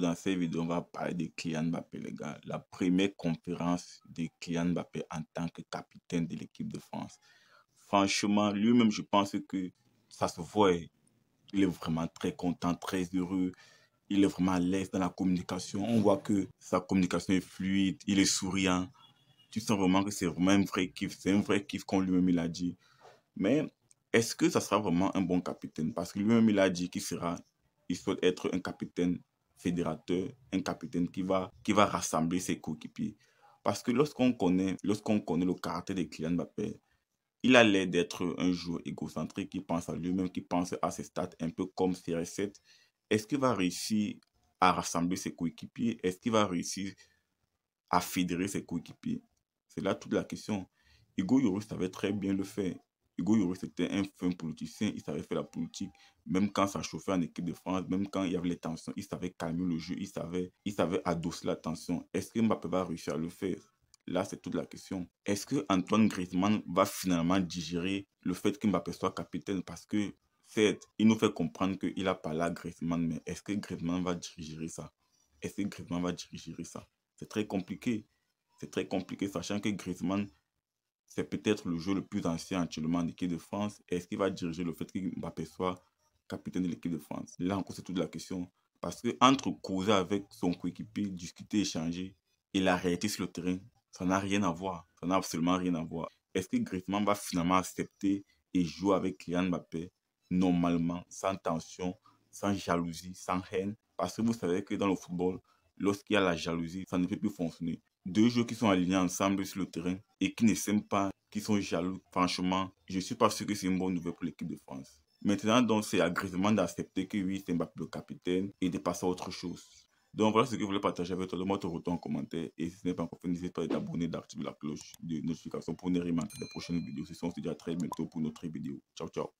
Dans cette vidéo, on va parler de Kylian Mbappé, les gars. La première conférence de Kylian Mbappé en tant que capitaine de l'équipe de France. Franchement, lui-même, je pense que ça se voit. Il est vraiment très content, très heureux. Il est vraiment à l'aise dans la communication. On voit que sa communication est fluide. Il est souriant. Tu sens vraiment que c'est vraiment un vrai kiff. C'est un vrai kiff qu'on lui-même il dit. Mais est-ce que ça sera vraiment un bon capitaine Parce que lui-même il a dit qu'il sera, il souhaite être un capitaine fédérateur, un capitaine qui va, qui va rassembler ses coéquipiers. Parce que lorsqu'on connaît, lorsqu'on connaît le caractère de Kylian Mbappé, il a l'air d'être un joueur égocentrique qui pense à lui-même, qui pense à ses stats, un peu comme CR7. Est-ce qu'il va réussir à rassembler ses coéquipiers Est-ce qu'il va réussir à fédérer ses coéquipiers C'est là toute la question. Hugo Lloris savait très bien le faire. Hugo Lloris était un fin politicien, il savait faire la politique, même quand ça chauffait en équipe de France, même quand il y avait les tensions, il savait calmer le jeu, il savait, il savait adosser la tension. Est-ce que Mbappé va réussir à le faire Là, c'est toute la question. Est-ce que Antoine Griezmann va finalement digérer le fait que Mbappé soit capitaine parce que certes, il nous fait comprendre qu'il a parlé à Griezmann, mais est-ce que Griezmann va diriger ça Est-ce que Griezmann va diriger ça C'est très compliqué. C'est très compliqué, sachant que Griezmann c'est peut-être le jeu le plus ancien actuellement de l'équipe de France. Est-ce qu'il va diriger le fait que Mbappé soit capitaine de l'équipe de France Là encore, c'est toute la question. Parce que entre causer avec son coéquipier, discuter, échanger et la réalité sur le terrain, ça n'a rien à voir. Ça n'a absolument rien à voir. Est-ce que Griezmann va finalement accepter et jouer avec Kylian Mbappé normalement, sans tension, sans jalousie, sans haine Parce que vous savez que dans le football, lorsqu'il y a la jalousie, ça ne peut plus fonctionner. Deux joueurs qui sont alignés ensemble sur le terrain et qui ne s'aiment pas, qui sont jaloux. Franchement, je ne suis pas sûr que c'est une bonne nouvelle pour l'équipe de France. Maintenant, donc, c'est agréablement d'accepter que oui, c'est Mbappé le capitaine et de passer à autre chose. Donc voilà ce que je voulais partager avec toi. Donne-moi ton retour en commentaire. Et si ce n'est pas encore fait, n'hésite pas à t'abonner, d'activer la cloche de notification pour ne rien manquer des prochaines vidéos. se sont à très bientôt pour notre vidéo. Ciao, ciao.